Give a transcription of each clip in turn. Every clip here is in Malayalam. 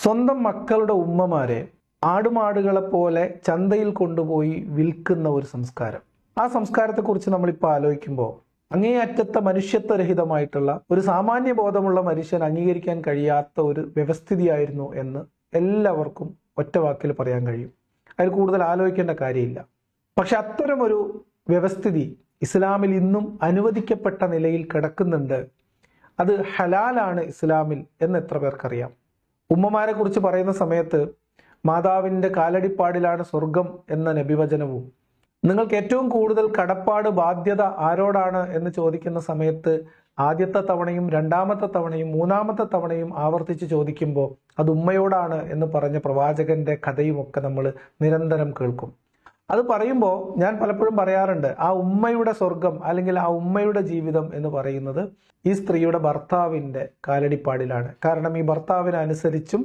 സ്വന്തം മക്കളുടെ ഉമ്മമാരെ ആടുമാടുകളെ പോലെ ചന്തയിൽ കൊണ്ടുപോയി വിൽക്കുന്ന ഒരു സംസ്കാരം ആ സംസ്കാരത്തെക്കുറിച്ച് നമ്മളിപ്പോൾ ആലോചിക്കുമ്പോൾ അങ്ങേയറ്റത്തെ മനുഷ്യത്വരഹിതമായിട്ടുള്ള ഒരു സാമാന്യ ബോധമുള്ള മനുഷ്യൻ അംഗീകരിക്കാൻ കഴിയാത്ത ഒരു വ്യവസ്ഥിതിയായിരുന്നു എന്ന് എല്ലാവർക്കും ഒറ്റ വാക്കിൽ പറയാൻ കഴിയും അതിൽ കൂടുതൽ ആലോചിക്കേണ്ട കാര്യമില്ല പക്ഷെ അത്തരമൊരു വ്യവസ്ഥിതി ഇസ്ലാമിൽ ഇന്നും അനുവദിക്കപ്പെട്ട നിലയിൽ കിടക്കുന്നുണ്ട് അത് ഹലാലാണ് ഇസ്ലാമിൽ എന്ന് എത്ര പേർക്കറിയാം ഉമ്മമാരെ കുറിച്ച് പറയുന്ന സമയത്ത് മാതാവിൻ്റെ കാലടിപ്പാടിലാണ് സ്വർഗം എന്ന നബിവചനവും നിങ്ങൾക്ക് ഏറ്റവും കൂടുതൽ കടപ്പാട് ബാധ്യത ആരോടാണ് എന്ന് ചോദിക്കുന്ന സമയത്ത് ആദ്യത്തെ തവണയും രണ്ടാമത്തെ തവണയും മൂന്നാമത്തെ തവണയും ആവർത്തിച്ച് ചോദിക്കുമ്പോൾ അത് ഉമ്മയോടാണ് എന്ന് പറഞ്ഞ പ്രവാചകന്റെ കഥയുമൊക്കെ നമ്മൾ നിരന്തരം കേൾക്കും അത് പറയുമ്പോൾ ഞാൻ പലപ്പോഴും പറയാറുണ്ട് ആ ഉമ്മയുടെ സ്വർഗം അല്ലെങ്കിൽ ആ ഉമ്മയുടെ ജീവിതം എന്ന് പറയുന്നത് ഈ സ്ത്രീയുടെ ഭർത്താവിൻ്റെ കാലടിപ്പാടിലാണ് കാരണം ഈ ഭർത്താവിനനുസരിച്ചും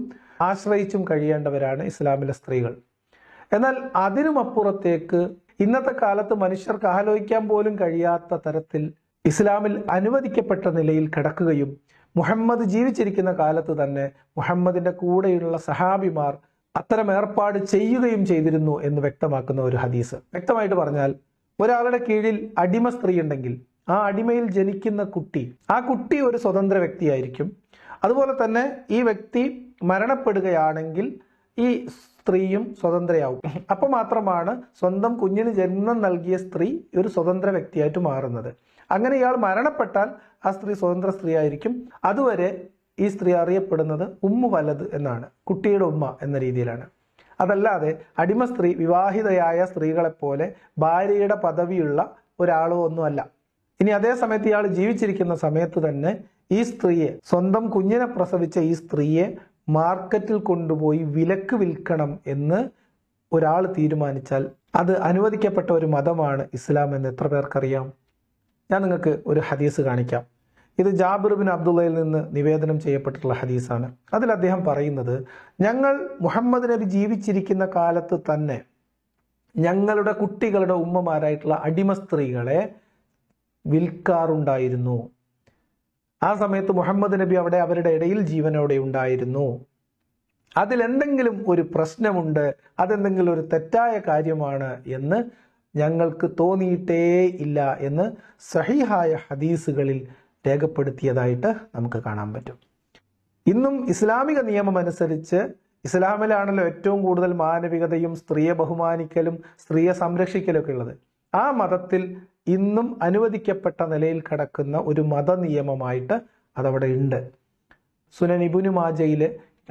ആശ്രയിച്ചും കഴിയേണ്ടവരാണ് ഇസ്ലാമിലെ സ്ത്രീകൾ എന്നാൽ അതിനുമപ്പുറത്തേക്ക് ഇന്നത്തെ കാലത്ത് മനുഷ്യർക്ക് ആലോചിക്കാൻ പോലും കഴിയാത്ത തരത്തിൽ ഇസ്ലാമിൽ അനുവദിക്കപ്പെട്ട നിലയിൽ കിടക്കുകയും മുഹമ്മദ് ജീവിച്ചിരിക്കുന്ന കാലത്ത് തന്നെ മുഹമ്മദിൻ്റെ കൂടെയുള്ള സഹാബിമാർ അത്തരം ഏർപ്പാട് ചെയ്യുകയും ചെയ്തിരുന്നു എന്ന് വ്യക്തമാക്കുന്ന ഒരു ഹദീസ് വ്യക്തമായിട്ട് പറഞ്ഞാൽ ഒരാളുടെ കീഴിൽ അടിമ സ്ത്രീ ഉണ്ടെങ്കിൽ ആ അടിമയിൽ ജനിക്കുന്ന കുട്ടി ആ കുട്ടി ഒരു സ്വതന്ത്ര വ്യക്തിയായിരിക്കും അതുപോലെ തന്നെ ഈ വ്യക്തി മരണപ്പെടുകയാണെങ്കിൽ ഈ സ്ത്രീയും സ്വതന്ത്രയാവും അപ്പോൾ മാത്രമാണ് സ്വന്തം കുഞ്ഞിന് ജന്മം നൽകിയ സ്ത്രീ ഒരു സ്വതന്ത്ര വ്യക്തിയായിട്ട് മാറുന്നത് അങ്ങനെ ഇയാൾ മരണപ്പെട്ടാൽ ആ സ്ത്രീ സ്വതന്ത്ര സ്ത്രീ ആയിരിക്കും അതുവരെ ഈ സ്ത്രീ അറിയപ്പെടുന്നത് ഉമ്മു വലത് എന്നാണ് കുട്ടിയുടെ ഉമ്മ എന്ന രീതിയിലാണ് അതല്ലാതെ അടിമ സ്ത്രീ വിവാഹിതയായ സ്ത്രീകളെപ്പോലെ ഭാര്യയുടെ പദവിയുള്ള ഒരാളോ ഒന്നുമല്ല ഇനി അതേ സമയത്ത് ഇയാൾ ജീവിച്ചിരിക്കുന്ന സമയത്ത് തന്നെ ഈ സ്ത്രീയെ സ്വന്തം കുഞ്ഞിനെ പ്രസവിച്ച ഈ സ്ത്രീയെ മാർക്കറ്റിൽ കൊണ്ടുപോയി വിലക്ക് വിൽക്കണം എന്ന് ഒരാൾ തീരുമാനിച്ചാൽ അത് അനുവദിക്കപ്പെട്ട ഒരു മതമാണ് ഇസ്ലാം എന്ന് എത്ര പേർക്കറിയാം ഞാൻ നിങ്ങൾക്ക് ഒരു ഹദീസ് കാണിക്കാം ഇത് ജാബിർ ബിൻ അബ്ദുള്ളയിൽ നിന്ന് നിവേദനം ചെയ്യപ്പെട്ടിട്ടുള്ള ഹദീസാണ് അതിൽ അദ്ദേഹം പറയുന്നത് ഞങ്ങൾ മുഹമ്മദ് നബി ജീവിച്ചിരിക്കുന്ന കാലത്ത് തന്നെ ഞങ്ങളുടെ കുട്ടികളുടെ ഉമ്മമാരായിട്ടുള്ള അടിമ സ്ത്രീകളെ വിൽക്കാറുണ്ടായിരുന്നു ആ സമയത്ത് മുഹമ്മദ് നബി അവിടെ അവരുടെ ഇടയിൽ ജീവനോടെ ഉണ്ടായിരുന്നു അതിലെന്തെങ്കിലും ഒരു പ്രശ്നമുണ്ട് അതെന്തെങ്കിലും ഒരു തെറ്റായ കാര്യമാണ് എന്ന് ഞങ്ങൾക്ക് തോന്നിയിട്ടേ ഇല്ല എന്ന് സഹിഹായ ഹദീസുകളിൽ രേഖപ്പെടുത്തിയതായിട്ട് നമുക്ക് കാണാൻ പറ്റും ഇന്നും ഇസ്ലാമിക നിയമം അനുസരിച്ച് ഇസ്ലാമിലാണല്ലോ ഏറ്റവും കൂടുതൽ മാനവികതയും സ്ത്രീയെ ബഹുമാനിക്കലും സ്ത്രീയെ സംരക്ഷിക്കലൊക്കെ ഉള്ളത് ആ മതത്തിൽ ഇന്നും അനുവദിക്കപ്പെട്ട നിലയിൽ കിടക്കുന്ന ഒരു മതനിയമമായിട്ട് അതവിടെ ഉണ്ട് സുനൻ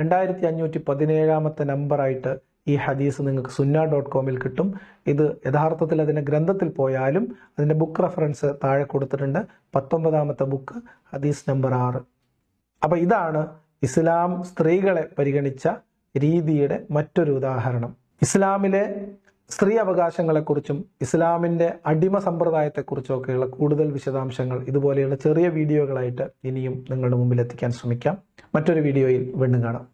രണ്ടായിരത്തി അഞ്ഞൂറ്റി പതിനേഴാമത്തെ നമ്പറായിട്ട് ഈ ഹദീസ് നിങ്ങൾക്ക് സുന്ന ഡോട്ട് കോമിൽ കിട്ടും ഇത് യഥാർത്ഥത്തിൽ അതിൻ്റെ ഗ്രന്ഥത്തിൽ പോയാലും അതിൻ്റെ ബുക്ക് റെഫറൻസ് താഴെ കൊടുത്തിട്ടുണ്ട് പത്തൊമ്പതാമത്തെ ബുക്ക് ഹദീസ് നമ്പർ ആറ് അപ്പോൾ ഇതാണ് ഇസ്ലാം സ്ത്രീകളെ പരിഗണിച്ച രീതിയുടെ മറ്റൊരു ഉദാഹരണം ഇസ്ലാമിലെ സ്ത്രീ അവകാശങ്ങളെക്കുറിച്ചും ഇസ്ലാമിൻ്റെ അടിമ ഒക്കെയുള്ള കൂടുതൽ വിശദാംശങ്ങൾ ഇതുപോലെയുള്ള ചെറിയ വീഡിയോകളായിട്ട് ഇനിയും നിങ്ങളുടെ മുമ്പിൽ എത്തിക്കാൻ ശ്രമിക്കാം മറ്റൊരു വീഡിയോയിൽ വീണ്ടും കാണാം